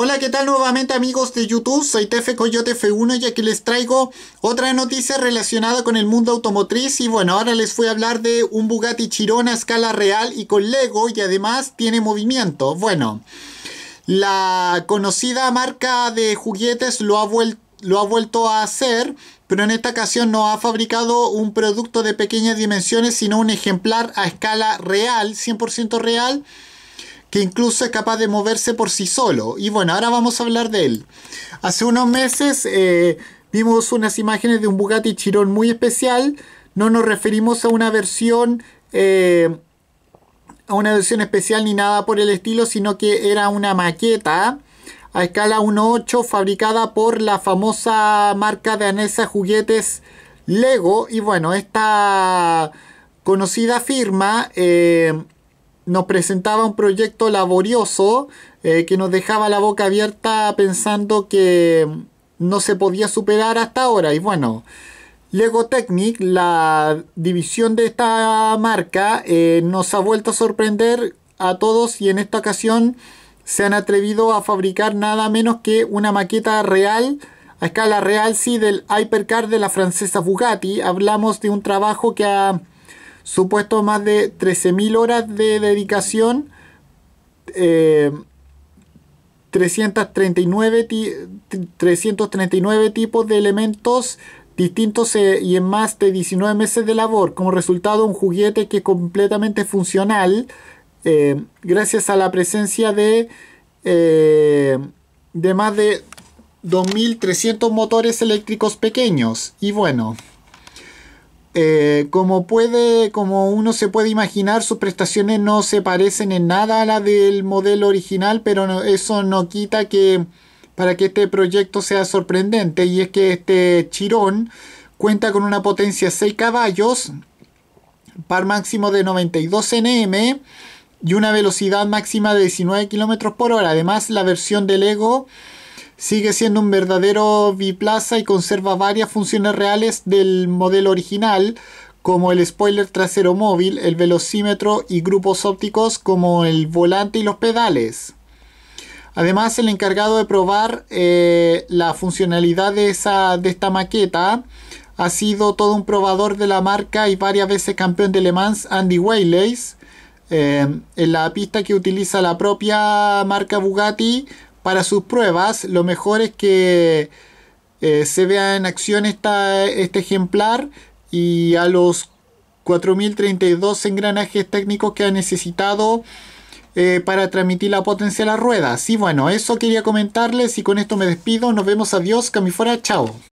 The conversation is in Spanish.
Hola, ¿qué tal nuevamente amigos de YouTube? Soy Tefe Coyote F1 y aquí les traigo otra noticia relacionada con el mundo automotriz y bueno, ahora les voy a hablar de un Bugatti Chiron a escala real y con Lego y además tiene movimiento. Bueno, la conocida marca de juguetes lo ha, lo ha vuelto a hacer, pero en esta ocasión no ha fabricado un producto de pequeñas dimensiones, sino un ejemplar a escala real, 100% real que incluso es capaz de moverse por sí solo. Y bueno, ahora vamos a hablar de él. Hace unos meses eh, vimos unas imágenes de un Bugatti Chiron muy especial. No nos referimos a una versión... Eh, a una versión especial ni nada por el estilo, sino que era una maqueta a escala 1.8 fabricada por la famosa marca de danesa Juguetes Lego. Y bueno, esta conocida firma eh, nos presentaba un proyecto laborioso eh, que nos dejaba la boca abierta pensando que no se podía superar hasta ahora. Y bueno, Lego Technic, la división de esta marca, eh, nos ha vuelto a sorprender a todos y en esta ocasión se han atrevido a fabricar nada menos que una maqueta real, a escala real, sí, del Hypercar de la francesa Bugatti. Hablamos de un trabajo que ha supuesto más de 13.000 horas de dedicación, 339, eh, 339 tipos de elementos distintos eh, y en más de 19 meses de labor. Como resultado, un juguete que es completamente funcional, eh, gracias a la presencia de, de más de 2.300 motores eléctricos pequeños. Y bueno. Eh, como puede, como uno se puede imaginar, sus prestaciones no se parecen en nada a las del modelo original, pero eso no quita que para que este proyecto sea sorprendente. Y es que este Chirón cuenta con una potencia 6 caballos, par máximo de 92 Nm y una velocidad máxima de 19 km por hora. Además, la versión del Lego sigue siendo un verdadero biplaza y conserva varias funciones reales del modelo original, como el spoiler trasero móvil, el velocímetro y grupos ópticos como el volante y los pedales. Además, el encargado de probar eh, la funcionalidad de, esta maqueta ha sido todo un probador de la marca y varias veces campeón de Le Mans, Andy Waylace. Eh, en la pista que utiliza la propia marca Bugatti para sus pruebas, lo mejor es que eh, se vea en acción este ejemplar y a los 4.032 engranajes técnicos que ha necesitado eh, para transmitir la potencia a las rueda. Y bueno, eso quería comentarles y con esto me despido. Nos vemos, adiós, fuera. chao.